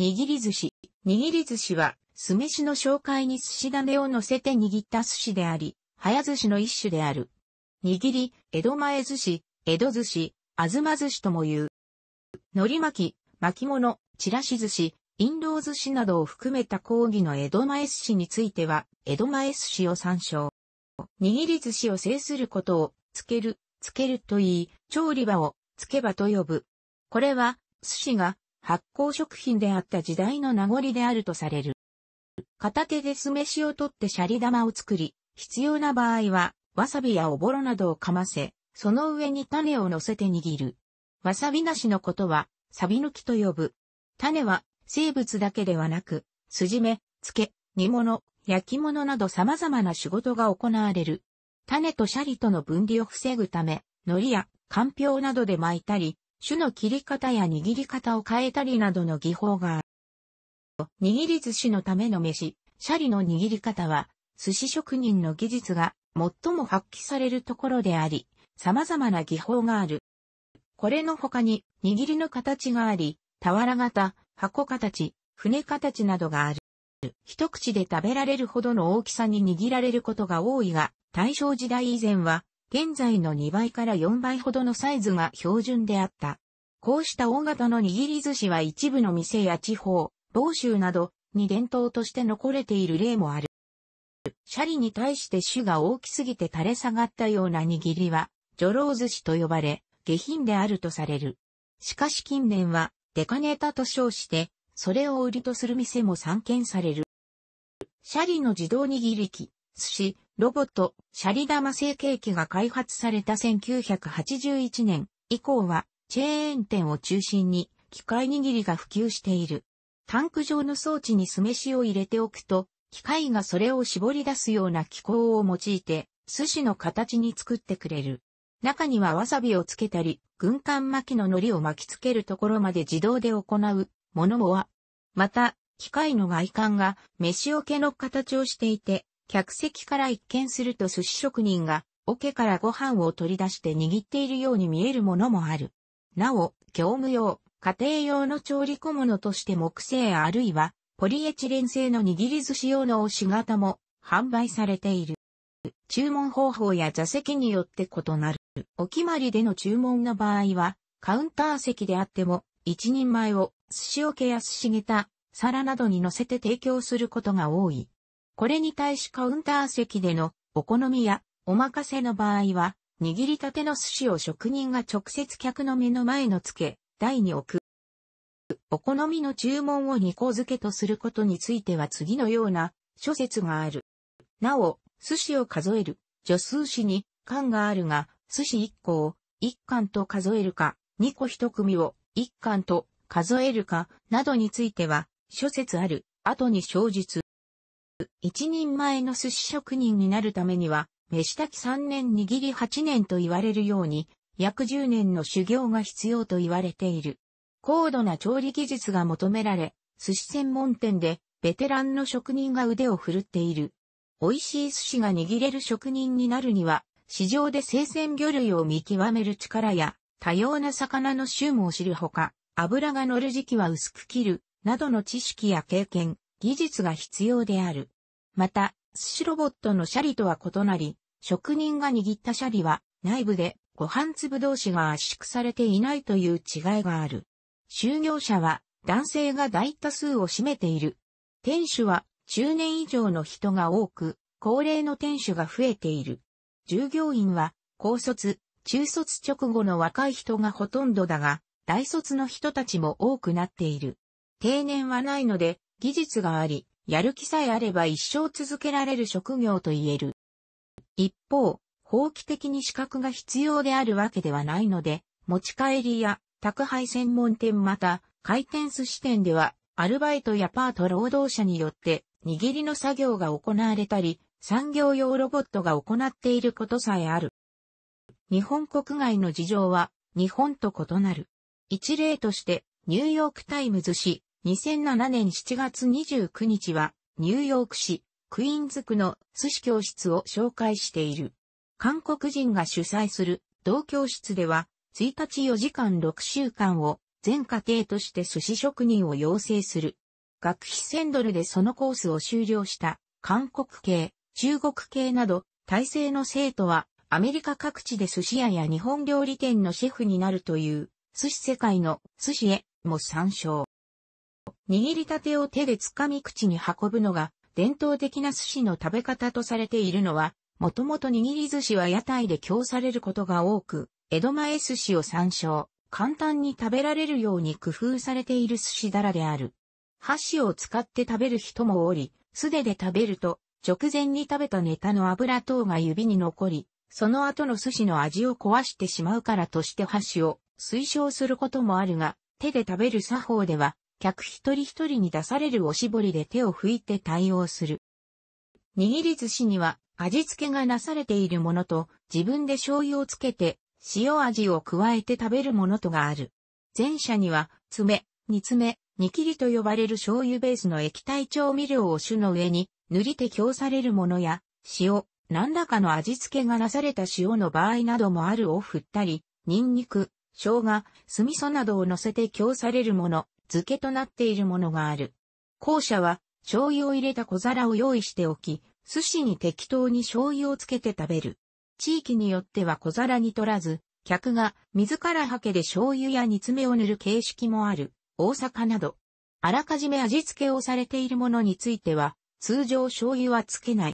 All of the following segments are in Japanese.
握り寿司。握り寿司は、酢飯の紹介に寿司種を乗せて握った寿司であり、早寿司の一種である。握り、江戸前寿司、江戸寿司、あずま寿司とも言う。海苔巻き、巻物、ちらし寿司、印籠寿司などを含めた講義の江戸前寿司については、江戸前寿司を参照。握り寿司を制することを、つける、つけると言い、調理場を、つけ場と呼ぶ。これは、寿司が発酵食品であった時代の名残であるとされる。片手で酢飯を取ってシャリ玉を作り、必要な場合は、わさびやおぼろなどをかませ、その上に種を乗せて握る。わさびなしのことは、サビ抜きと呼ぶ。種は、生物だけではなく、筋目、漬け、煮物、焼き物など様々な仕事が行われる。種とシャリとの分離を防ぐため、海苔や、かんぴょうなどで巻いたり、種の切り方や握り方を変えたりなどの技法がある。握り寿司のための飯、シャリの握り方は、寿司職人の技術が最も発揮されるところであり、様々な技法がある。これの他に、握りの形があり、俵型、箱形、船形などがある。一口で食べられるほどの大きさに握られることが多いが、大正時代以前は、現在の2倍から4倍ほどのサイズが標準であった。こうした大型の握り寿司は一部の店や地方、某州などに伝統として残れている例もある。シャリに対して種が大きすぎて垂れ下がったような握りは、女郎寿司と呼ばれ、下品であるとされる。しかし近年は、デカネタと称して、それを売りとする店も散見される。シャリの自動握り機、寿司、ロボット、シャリ玉成形機が開発された1981年以降は、チェーン店を中心に、機械握りが普及している。タンク状の装置に酢飯を入れておくと、機械がそれを絞り出すような機構を用いて、寿司の形に作ってくれる。中にはわさびをつけたり、軍艦巻きの海苔を巻きつけるところまで自動で行うものもは。また、機械の外観が飯桶の形をしていて、客席から一見すると寿司職人が、桶からご飯を取り出して握っているように見えるものもある。なお、業務用、家庭用の調理小物として木製あるいは、ポリエチレン製の握り寿司用の押し型も販売されている。注文方法や座席によって異なる。お決まりでの注文の場合は、カウンター席であっても、一人前を寿司桶や寿司下皿などに乗せて提供することが多い。これに対しカウンター席でのお好みやお任せの場合は、握りたての寿司を職人が直接客の目の前の付け、台に置く。お好みの注文を2個付けとすることについては次のような諸説がある。なお、寿司を数える、助数詞に缶があるが、寿司1個を1缶と数えるか、2個1組を1缶と数えるか、などについては諸説ある。後に小述、一人前の寿司職人になるためには、飯炊き3年握り8年と言われるように、約10年の修行が必要と言われている。高度な調理技術が求められ、寿司専門店でベテランの職人が腕を振るっている。美味しい寿司が握れる職人になるには、市場で生鮮魚類を見極める力や、多様な魚の種も知るほか、油が乗る時期は薄く切る、などの知識や経験、技術が必要である。また、寿司ロボットのシャリとは異なり、職人が握ったシャリは内部でご飯粒同士が圧縮されていないという違いがある。就業者は男性が大多数を占めている。店主は中年以上の人が多く、高齢の店主が増えている。従業員は高卒、中卒直後の若い人がほとんどだが、大卒の人たちも多くなっている。定年はないので、技術があり、やる気さえあれば一生続けられる職業と言える。一方、法規的に資格が必要であるわけではないので、持ち帰りや宅配専門店また、回転寿司店では、アルバイトやパート労働者によって、握りの作業が行われたり、産業用ロボットが行っていることさえある。日本国外の事情は、日本と異なる。一例として、ニューヨークタイムズ紙、2007年7月29日は、ニューヨーク市、クイーンズ区の寿司教室を紹介している。韓国人が主催する同教室では、1日4時間6週間を全家庭として寿司職人を養成する。学費1000ドルでそのコースを修了した韓国系、中国系など、体制の生徒はアメリカ各地で寿司屋や日本料理店のシェフになるという寿司世界の寿司へも参照。握りたてを手でつかみ口に運ぶのが伝統的な寿司の食べ方とされているのは、もともと握り寿司は屋台で供されることが多く、江戸前寿司を参照、簡単に食べられるように工夫されている寿司だらである。箸を使って食べる人もおり、素手で食べると、直前に食べたネタの油等が指に残り、その後の寿司の味を壊してしまうからとして箸を推奨することもあるが、手で食べる作法では、客一人一人に出されるおしぼりで手を拭いて対応する。握り寿司には味付けがなされているものと自分で醤油をつけて塩味を加えて食べるものとがある。前者には爪、煮爪、煮切りと呼ばれる醤油ベースの液体調味料を種の上に塗りて供されるものや塩、何らかの味付けがなされた塩の場合などもあるを振ったり、ニンニク、生姜、酢味噌などを乗せて供されるもの、漬けとなっているものがある。後者は、醤油を入れた小皿を用意しておき、寿司に適当に醤油をつけて食べる。地域によっては小皿に取らず、客が自らハケで醤油や煮詰めを塗る形式もある、大阪など。あらかじめ味付けをされているものについては、通常醤油はつけない。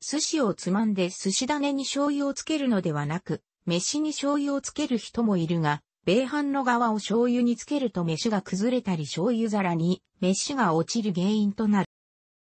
寿司をつまんで寿司種に醤油をつけるのではなく、飯に醤油をつける人もいるが、米飯の側を醤油につけると飯が崩れたり醤油皿に飯が落ちる原因とな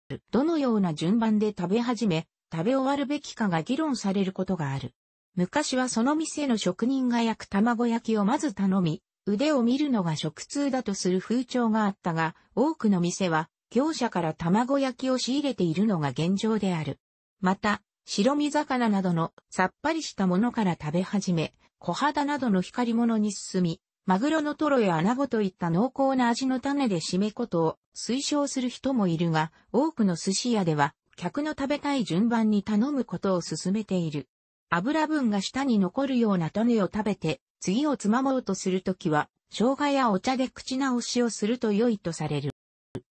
る。どのような順番で食べ始め、食べ終わるべきかが議論されることがある。昔はその店の職人が焼く卵焼きをまず頼み、腕を見るのが食通だとする風潮があったが、多くの店は業者から卵焼きを仕入れているのが現状である。また、白身魚などのさっぱりしたものから食べ始め、小肌などの光物に進み、マグロのトロやアナゴといった濃厚な味の種で締めことを推奨する人もいるが、多くの寿司屋では、客の食べたい順番に頼むことを勧めている。油分が舌に残るような種を食べて、次をつまもうとするときは、生姜やお茶で口直しをすると良いとされる。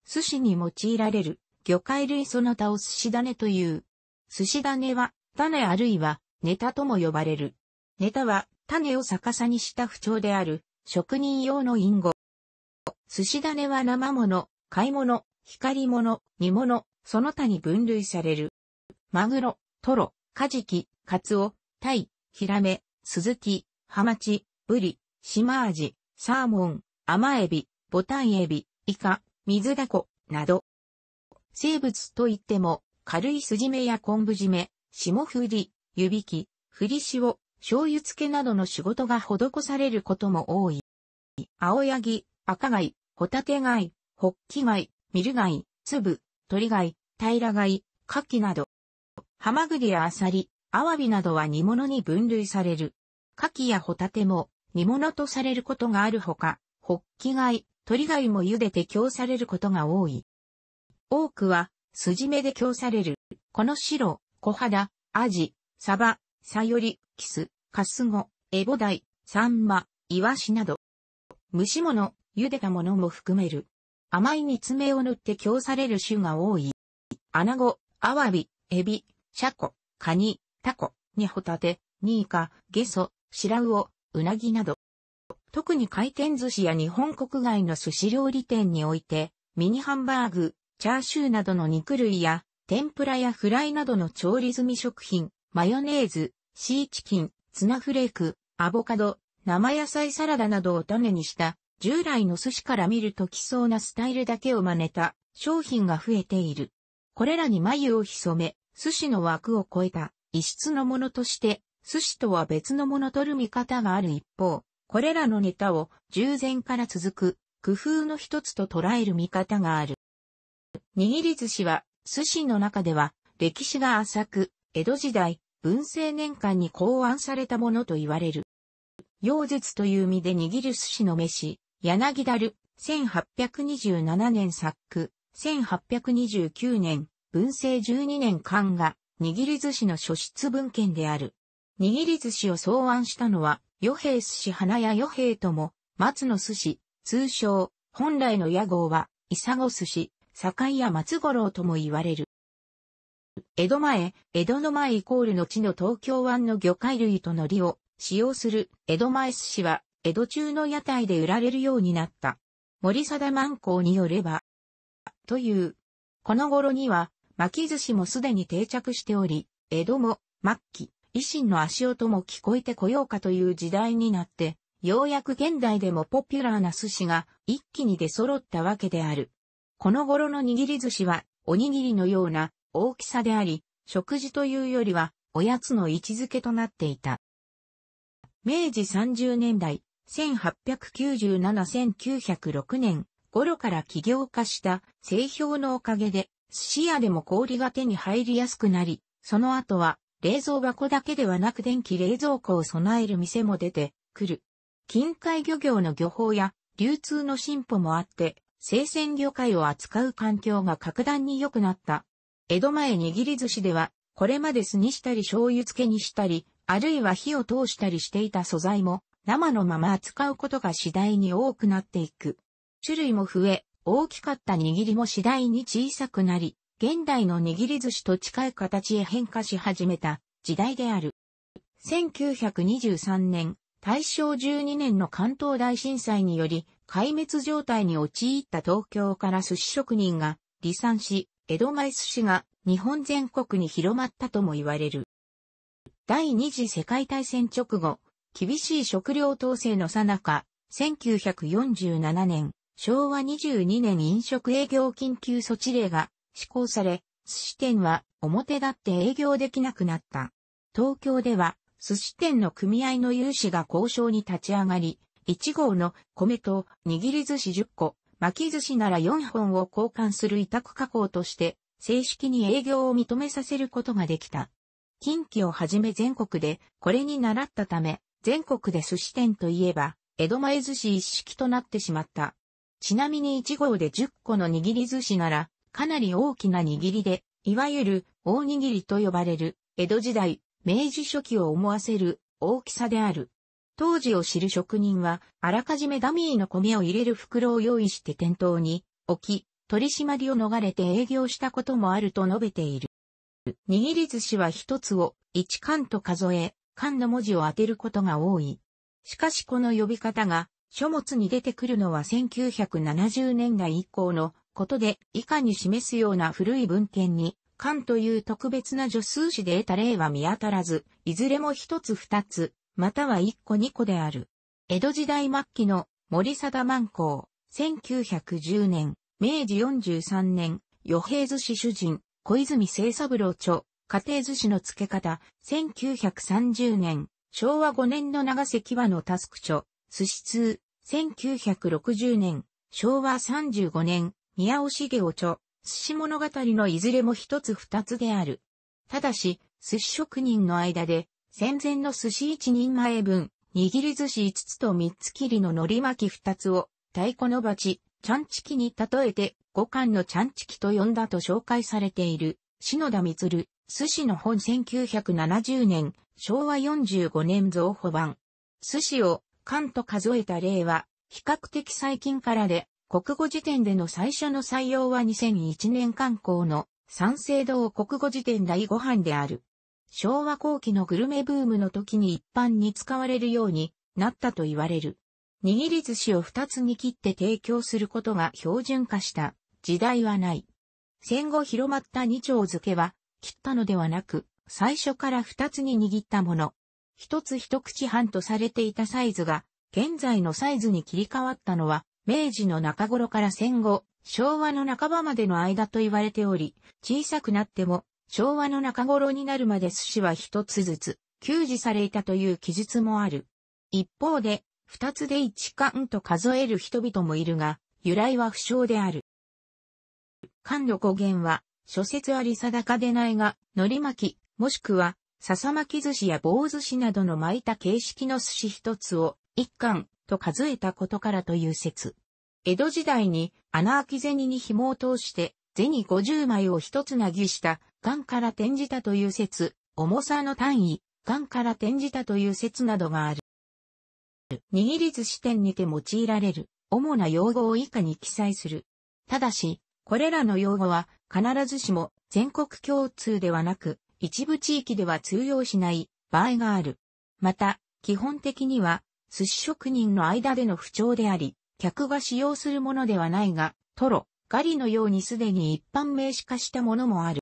寿司に用いられる魚介類その他を寿司種という。寿司種は、種あるいは、ネタとも呼ばれる。ネタは、種を逆さにした不調である、職人用の隠語。寿司種は生物、買い物、光物、煮物、その他に分類される。マグロ、トロ、カジキ、カツオ、タイ、ヒラメ、スズキ、ハマチ、ブリ、シマアジ、サーモン、甘エビ、ボタンエビ、イカ、水ダコ、など。生物といっても、軽いスジメや昆布締め、霜降り、湯引き、振り塩、醤油漬けなどの仕事が施されることも多い。青柳、赤貝、ホタテ貝、ホッキ貝、ミル貝、粒、鳥貝、平貝、カキなど。ハマグリやアサリ、アワビなどは煮物に分類される。カキやホタテも煮物とされることがあるほか、ホッキ貝、鳥貝も茹でて供されることが多い。多くは、筋目で供される。この白、小肌、アジ、サバ、サヨリ、キス、カスゴ、エボダイ、サンマ、イワシなど。蒸し物、茹でたものも含める。甘い煮詰めを塗って供される種が多い。アナゴ、アワビ、エビ、シャコ、カニ、タコ、ニホタテ、ニイカ、ゲソ、シラウオ、ウナギなど。特に回転寿司や日本国外の寿司料理店において、ミニハンバーグ、チャーシューなどの肉類や、天ぷらやフライなどの調理済み食品、マヨネーズ、シーチキン、ツナフレーク、アボカド、生野菜サラダなどを種にした、従来の寿司から見るとき、そうなスタイルだけを真似た商品が増えている。これらに眉を潜め、寿司の枠を超えた異質のものとして、寿司とは別のものとる見方がある一方、これらのネタを従前から続く工夫の一つと捉える見方がある。握り寿司は寿司の中では歴史が浅く、江戸時代、文政年間に考案されたものと言われる。妖術という身で握る寿司の飯、柳だる、1827年作、1829年、文政12年間が、握り寿司の書出文献である。握り寿司を草案したのは、与平寿司花屋与平とも、松の寿司、通称、本来の屋号は、伊佐子寿司、堺屋松五郎とも言われる。江戸前、江戸の前イコールの地の東京湾の魚介類と海苔を使用する江戸前寿司は、江戸中の屋台で売られるようになった。森貞万光によれば、という。この頃には、巻き寿司もすでに定着しており、江戸も、末期、維新の足音も聞こえてこようかという時代になって、ようやく現代でもポピュラーな寿司が一気に出揃ったわけである。この頃の握り寿司は、おにぎりのような大きさであり、食事というよりは、おやつの位置づけとなっていた。明治30年代、1897-1906年頃から起業化した製氷のおかげで、寿司屋でも氷が手に入りやすくなり、その後は冷蔵箱だけではなく電気冷蔵庫を備える店も出てくる。近海漁業の漁法や流通の進歩もあって、生鮮魚介を扱う環境が格段に良くなった江戸前握り寿司では、これまで酢にしたり醤油漬けにしたり、あるいは火を通したりしていた素材も、生のまま扱うことが次第に多くなっていく。種類も増え、大きかった握りも次第に小さくなり、現代の握り寿司と近い形へ変化し始めた時代である。1923年、大正12年の関東大震災により、壊滅状態に陥った東京から寿司職人が離散し、江戸前寿司が日本全国に広まったとも言われる。第二次世界大戦直後、厳しい食料統制の最中、1947年、昭和22年飲食営業緊急措置令が施行され、寿司店は表立って営業できなくなった。東京では寿司店の組合の有志が交渉に立ち上がり、1号の米と握り寿司10個、巻き寿司なら4本を交換する委託加工として、正式に営業を認めさせることができた。近畿をはじめ全国で、これに習ったため、全国で寿司店といえば、江戸前寿司一式となってしまった。ちなみに1号で10個の握り寿司なら、かなり大きな握りで、いわゆる大握りと呼ばれる、江戸時代、明治初期を思わせる大きさである。当時を知る職人は、あらかじめダミーの米を入れる袋を用意して店頭に置き、取り締まりを逃れて営業したこともあると述べている。握り寿司は一つを一缶と数え、缶の文字を当てることが多い。しかしこの呼び方が書物に出てくるのは1970年代以降のことで以下に示すような古い文献に缶という特別な助数詞で得た例は見当たらず、いずれも一つ二つまたは1個2個である。江戸時代末期の森貞万光、1910年、明治43年、与平寿司主人、小泉清三郎著、家庭寿司の付け方、1930年、昭和5年の長崎和のタスク著、寿司通、1960年、昭和35年、宮尾茂雄著、寿司物語のいずれも一つ二つである。ただし、寿司職人の間で、戦前の寿司一人前分、握り寿司五つと三つ切りの海苔巻き二つを、太鼓の鉢、ちゃんちきに例えて、五巻のちゃんちきと呼んだと紹介されている、篠田光、寿司の本1970年、昭和45年増補版。寿司を、缶と数えた例は、比較的最近からで、国語辞典での最初の採用は2001年刊行の、三省堂国語辞典第5版である。昭和後期のグルメブームの時に一般に使われるようになったと言われる。握り寿司を二つに切って提供することが標準化した時代はない。戦後広まった二丁漬けは切ったのではなく、最初から二つに握ったもの。一つ一口半とされていたサイズが、現在のサイズに切り替わったのは、明治の中頃から戦後、昭和の半ばまでの間と言われており、小さくなっても昭和の中頃になるまで寿司は一つずつ、給仕されたという記述もある。一方で、二つで一貫と数える人々もいるが、由来は不詳である。漢の語源は、諸説あり定かでないが、海苔巻き、もしくは、笹巻き寿司や棒寿司などの巻いた形式の寿司一つを、一貫と数えたことからという説。江戸時代に穴あき銭に紐を通して、銭50枚を一つなぎした癌から転じたという説、重さの単位、癌から転じたという説などがある。握り寿司店にて用いられる、主な用語を以下に記載する。ただし、これらの用語は必ずしも全国共通ではなく、一部地域では通用しない場合がある。また、基本的には寿司職人の間での不調であり、客が使用するものではないが、トロ、ガリのようにすでに一般名詞化したものもある。